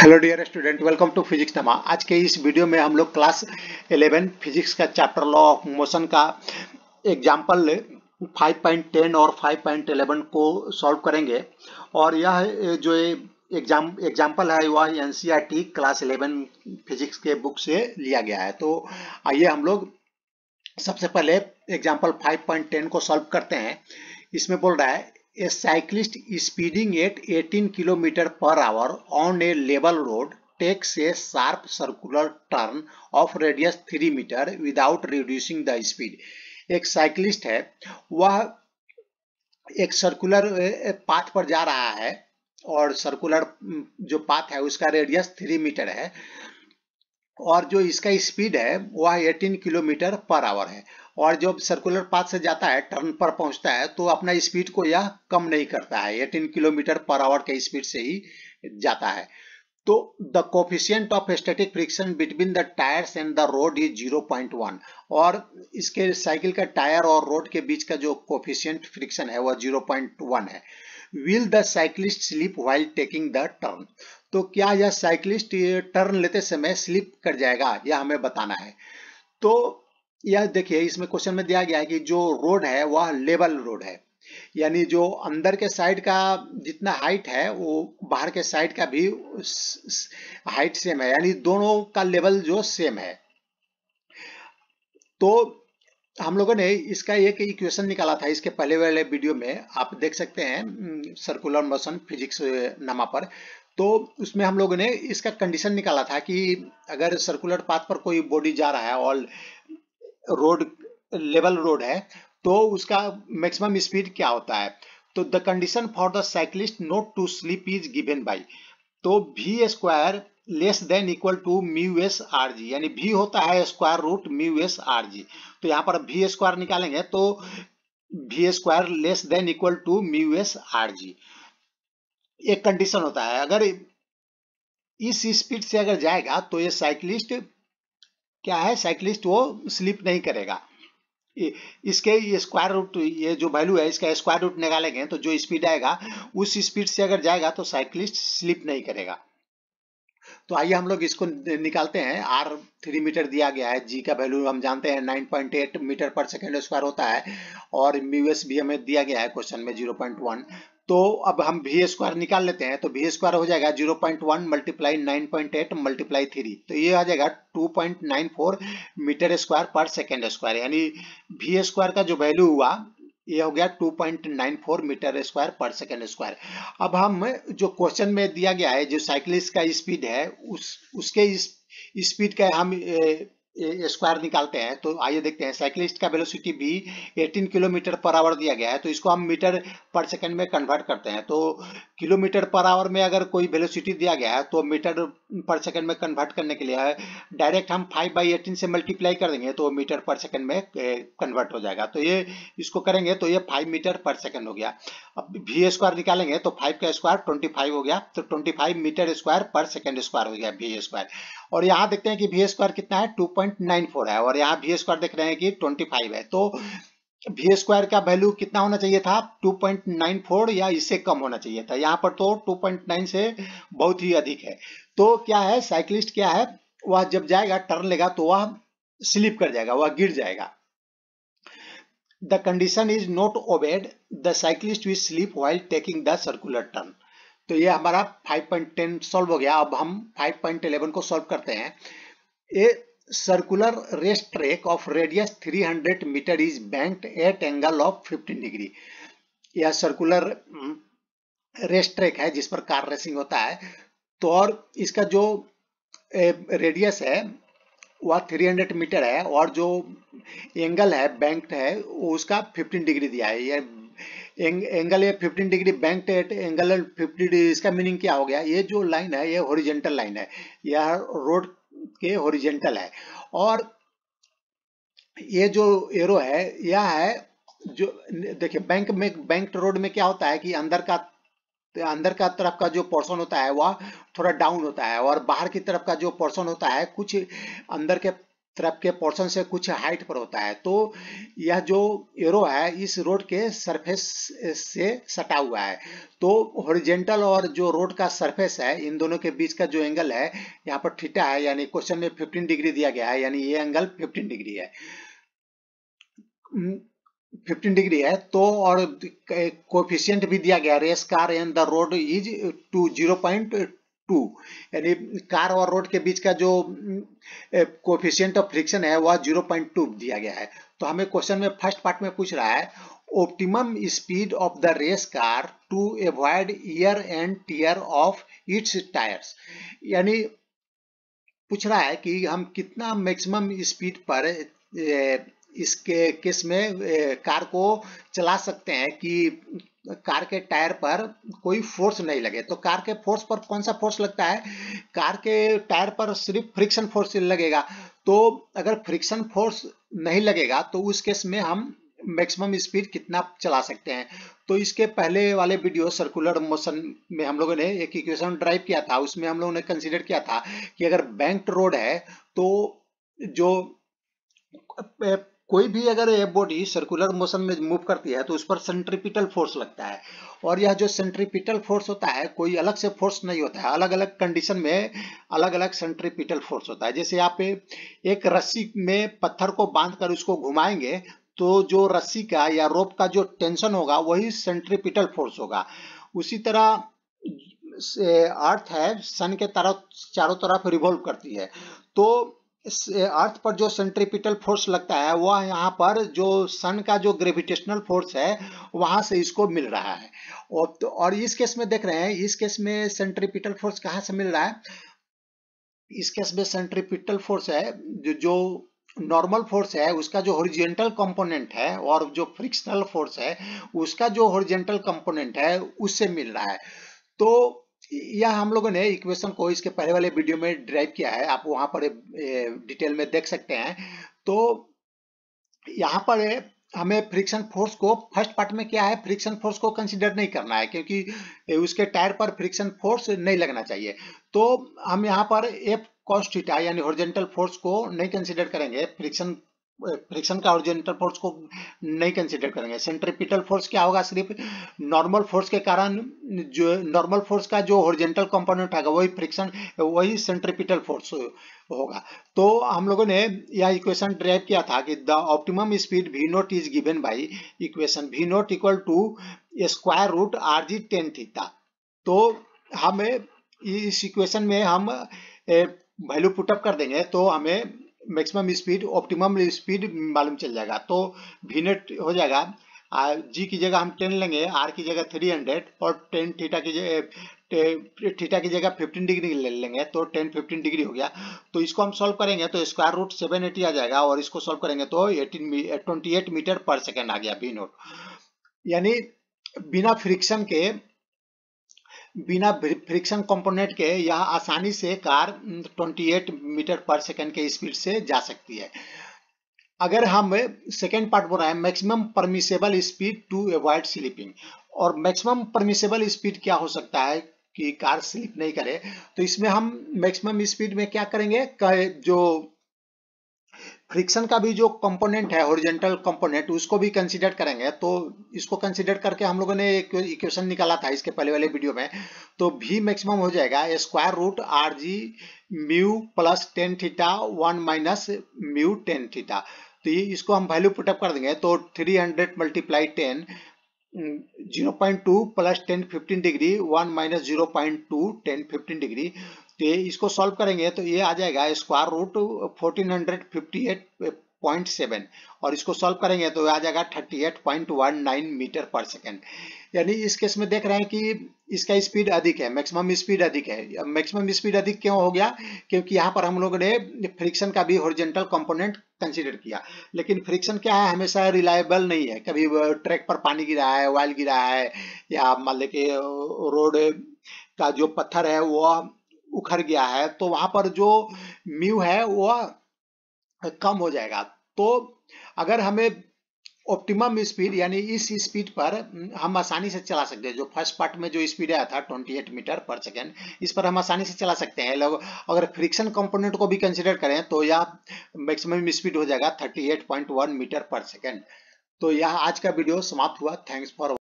Hello dear student welcome to physics नमा आज के इस वीडियो में हम लोग क्लास 11 फिजिक्स का चैप्टर लॉ ऑफ मोशन का एग्जाम्पल 5.10 और 5.11 को सॉल्व करेंगे और यह जो एग्जाम एग्जाम्पल है वह एन क्लास 11 फिजिक्स के बुक से लिया गया है तो आइए हम लोग सबसे पहले एग्जाम्पल फाइव को सॉल्व करते हैं इसमें बोल रहा है a cyclist speeding at 18 km per hour on a level road takes a sharp circular turn of radius 3 meter without reducing the speed. एक साइकिलिस्ट है वह एक सर्कुलर पाथ पर जा रहा है और सर्कुलर जो पाथ है उसका रेडियस थ्री मीटर है और जो इसका स्पीड है वह 18 किलोमीटर पर आवर है और जब सर्कुलर पाथ से जाता है टर्न पर पहुंचता है तो अपना स्पीड को यह कम नहीं करता है 18 किलोमीटर पर आवर के स्पीड से ही जाता है तो the coefficient of static friction between the tyres and the road is 0.1 और इसके साइकिल का टायर और रोड के बीच का जो कोफिशियंट फ्रिक्शन है वह वन है will the cyclist slip while taking the turn तो क्या यह साइक्लिस्ट टर्न लेते समय स्लिप कर जाएगा यह हमें बताना है तो यह देखिए इसमें क्वेश्चन में दिया गया है कि जो रोड है वह लेवल रोड है यानी जो अंदर के साइड का जितना हाइट है वो बाहर के साइड का भी हाइट सेम है यानी दोनों का लेवल जो सेम है तो हम लोगों ने इसका एक इक्वेशन निकाला था इसके पहले वाले वीडियो में आप देख सकते हैं सर्कुलर मोशन फिजिक्स नामा पर तो उसमें हम लोगों ने इसका कंडीशन निकाला था कि अगर सर्कुलर पाथ पर कोई बॉडी जा रहा है और रोड लेवल रोड है तो उसका मैक्सिमम स्पीड क्या होता है तो the condition for the cyclist not to slip is given by तो v square less than equal to mu s r g यानी भी होता है square root mu s r g तो यहाँ पर भी स्क्वायर निकालेंगे तो v square less than equal to mu s r g एक कंडीशन होता है अगर इस स्पीड से अगर जाएगा तो ये साइक्लिस्ट क्या है साइक्लिस्ट वो स्लिप नहीं करेगा इसके स्क्वायर रूट ये जो वैल्यू है इसका स्क्वायर रूट निकालेंगे तो जो स्पीड आएगा उस स्पीड से अगर जाएगा तो साइक्लिस्ट स्लिप नहीं करेगा तो आइए हम लोग इसको निकालते हैं आर थ्री मीटर दिया गया है जी का वैल्यू हम जानते हैं nine point eight metre per second square होता है और म्यूएस भी हमें दिया गया है क्वेश्चन में जीरो पॉइंट वन तो अब हम भी स्क्वायर निकाल लेते हैं तो भी स्क्वायर हो जाएगा zero point one multiply nine point eight multiply three तो ये आ जाएगा two point nine four metre square per second square यानी भी स्क्वायर का जो वैल्यू हुआ ये हो गया 2.94 metre square per second square अब हम जो क्वेश्चन में दिया गया है जो साइकिलिस्ट का स्पीड है उस उसके स्पीड का हम स्क्वायर निकालते हैं तो आइए देखते हैं साइकिलिस्ट का वेलोसिटी भी 18 किलोमीटर पर आवर दिया गया है तो इसको हम मीटर पर सेकंड में कन्वर्ट करते हैं तो किलोमीटर पर आवर में अगर कोई वेलोसिटी दिया गया है तो मीटर पर सेकंड में कन्वर्ट करने के लिए डायरेक्ट हम 5 बाई एटीन से मल्टीप्लाई कर देंगे तो मीटर पर सेकेंड में कन्वर्ट हो जाएगा तो ये इसको करेंगे तो ये फाइव मीटर पर सेकेंड हो गया अब वी स्क्वायर निकालेंगे तो फाइव का स्क्वायर ट्वेंटी हो गया तो twenty metre square per second square हो गया वी स्क्वायर और यहाँ देखते हैं कि वी स्क्वायर कितना है टू 1.94 है और यहाँ वी स्क्वायर देख रहे हैं कि 25 है तो वी स्क्वायर का वैल्यू कितना होना चाहिए था 2.94 या इससे कम होना चाहिए था यहाँ पर तो 2.9 से बहुत ही अधिक है तो क्या है साइकिलिस्ट क्या है वह जब जाएगा टर्न लेगा तो वह स्लिप कर जाएगा वह गिर जाएगा the condition is not obeyed the cyclist will slip while taking the circular turn तो ये हमारा 5.10 सॉल्व हो गया अब हम 5.11 को सॉल्व करते हैं ये circular race track of radius 300 metre is bank at angle of 15 degree यह सर्कुलर रेस्ट ट्रैक है जिस पर कार रेसिंग होता है तो और इसका जो रेडियस है वह 300 मीटर है और जो एंगल है बैंक्ड है उसका 15 डिग्री दिया है ये एंग, एंगल ये 15 degree bank at angle 50 degree इसका मीनिंग क्या हो गया ये जो लाइन है ये होरिजेंटल लाइन है यह रोड के ओरिजेंटल है और ये जो एरो है यह है जो देखिए बैंक में बैंक रोड में क्या होता है कि अंदर का अंदर का तरफ का जो पोर्शन होता है वह थोड़ा डाउन होता है और बाहर की तरफ का जो पोर्शन होता है कुछ अंदर के तरफ के पोर्शन से कुछ हाइट पर होता है तो यह जो एरो है इस रोड के सरफेस से सटा हुआ है तो हॉरिजेंटल और जो रोड का सरफेस है इन दोनों के बीच का जो एंगल है यहाँ पर थीटा है यानी क्वेश्चन में 15 डिग्री दिया गया है यानी ये एंगल 15 डिग्री है 15 हम्म, डिग्री है तो और कोफिशियंट भी दिया गया race car and the road is to zero point two यानी कार और रोड के बीच का जो कोफिशियंट ऑफ फ्रिक्शन है वह जीरो पॉइंट टू दिया गया है तो हमें क्वेश्चन में फर्स्ट पार्ट में पूछ रहा है optimum speed of the race car to avoid wear and tear of its tyres यानी पूछ रहा है कि हम कितना मैक्सिमम स्पीड पर इसके केस में कार को चला सकते हैं कि कार के टायर पर कोई फोर्स नहीं लगे तो कार के फोर्स पर कौन सा फोर्स लगता है कार के टायर पर सिर्फ फ्रिक्शन फोर्स लगेगा तो अगर फ्रिक्शन फोर्स नहीं लगेगा तो उस केस में हम मैक्सिमम स्पीड कितना चला सकते हैं तो इसके पहले वाले वीडियो सर्कुलर मोशन में हम लोगों ने एक इक्वेशन ड्राइव किया था उसमें हम लोगों ने कंसिडर किया था कि अगर बैंक रोड है तो जो कोई भी अगर ये बॉडी सर्कुलर मोशन में मूव करती है तो उस पर सेंट्रीपिटल फोर्स लगता है और यह जो सेंट्रीपिटल फोर्स होता है कोई अलग से फोर्स नहीं होता है अलग अलग कंडीशन में अलग अलग सेंट्रीपिटल फोर्स होता है जैसे आप एक रस्सी में पत्थर को बांध कर उसको घुमाएंगे तो जो रस्सी का या रोप का जो टेंशन होगा वही सेंट्रीपिटल फोर्स होगा उसी तरह अर्थ है सन के तरफ चारों तरफ रिवॉल्व करती है तो इस अर्थ पर जो सेंट्रीपिटल फोर्स लगता है वह यहाँ पर जो सन का जो ग्रेविटेशनल फोर्स है वहाँ से इसको मिल रहा है और, तो, और इस केस में देख रहे हैं इस केस में सेंट्रीपिटल फोर्स कहाँ से मिल रहा है इस केस में सेंट्रीपिटल फोर्स है जो, जो नॉर्मल फोर्स है उसका जो हॉरिजेंटल कंपोनेंट है और जो फ्रिक्शनल फोर्स है उसका जो हॉरिजेंटल कंपोनेंट है उससे मिल रहा है तो यह हम लोगों ने इक्वेशन को इसके पहले वाले वीडियो में ड्राइव किया है आप वहां पर डिटेल में देख सकते हैं तो यहाँ पर हमें फ्रिक्शन फोर्स को फर्स्ट पार्ट में क्या है फ्रिक्शन फोर्स को कंसिडर नहीं करना है क्योंकि उसके टायर पर फ्रिक्शन फोर्स नहीं लगना चाहिए तो हम यहाँ पर एफ कॉस्टिटा यानी हॉरिजेंटल फोर्स को नहीं कंसिडर करेंगे फ्रिक्शन फ्रिक्शन का ऑरिजेंटल फोर्स को नहीं कंसिडर करेंगे सेंट्रिपिटल फोर्स क्या होगा सिर्फ नॉर्मल फोर्स के कारण जो नॉर्मल फोर्स का जो हॉरिजेंटल कंपोनेंट होगा वही फ्रिक्शन वही सेंट्रिपिटल फोर्स होगा तो हम लोगों ने यह इक्वेशन ड्राइव किया था कि the optimum speed v not is given by equation v not equal to square root r g tan theta तो हमें इस इक्वेशन में हम वैल्यू पुटअप कर देंगे तो हमें मैक्सिमम स्पीड ऑप्टिमम स्पीड मालूम चल जाएगा तो भीनेट हो जाएगा जी की जगह हम टेन लेंगे आर की जगह थ्री हंड्रेड और टेन थीटा की जगह थीटा की जगह 15 डिग्री ले लेंगे तो 10 15 डिग्री हो गया तो इसको हम सॉल्व करेंगे तो स्क्वायर रूट सेवन एटी आ जाएगा और इसको सॉल्व करेंगे तो 18 28 मीटर पर सेकेंड आ गया बी नोट यानी बिना फ्रिक्शन के बिना फ्रिक्शन कंपोनेंट के यह आसानी से कार 28 मीटर पर सेकंड के स्पीड से जा सकती है अगर हम सेकेंड पार्ट बोल रहे हैं maximum permissible speed to avoid slipping और मैक्सिमम परमिसेबल स्पीड क्या हो सकता है कि कार स्लिप नहीं करे तो इसमें हम मैक्सिमम स्पीड में क्या करेंगे जो फ्रिक्शन का भी जो कंपोनेंट है ओरिजेंटल कंपोनेंट उसको भी कंसिडर करेंगे तो इसको कंसिडर करके हम लोगों ने एक इक्वेशन निकाला था इसके पहले वाले वीडियो में तो भी मैक्सिमम हो जाएगा square root r g mu plus tan theta one minus mu tan theta तो ये इसको हम वैल्यू पुटअप कर देंगे तो three hundred multiply ten zero point two plus tan fifteen degree one minus zero point two tan fifteen degree तो इसको solve करेंगे तो ये आ जाएगा square root fourteen hundred fifty eight point seven और इसको सॉल्व करेंगे तो आ जाएगा thirty eight point one nine metre per second यानी इस केस में देख रहे हैं कि इसका स्पीड अधिक है मैक्सिमम स्पीड अधिक है मैक्सिमम स्पीड अधिक क्यों हो गया क्योंकि यहाँ पर हम लोगों ने फ्रिक्शन का भी हॉरिजेंटल कंपोनेंट कंसीडर किया लेकिन फ्रिक्शन क्या है हमेशा रिलायबल नहीं है कभी ट्रैक पर पानी गिरा है वायल गिरा है या मान लें रोड का जो पत्थर है वो उखड़ गया है तो वहां पर जो म्यू है वह कम हो जाएगा तो अगर हमें ऑप्टिमम स्पीड यानी इस स्पीड पर हम आसानी से चला सकते हैं जो फर्स्ट पार्ट में जो स्पीड आया था 28 मीटर पर सेकेंड इस पर हम आसानी से चला सकते हैं लोग अगर फ्रिक्शन कंपोनेंट को भी कंसीडर करें तो यह मैक्सिमम स्पीड हो जाएगा 38.1 मीटर पर सेकेंड तो यह आज का वीडियो समाप्त हुआ थैंक्स फॉर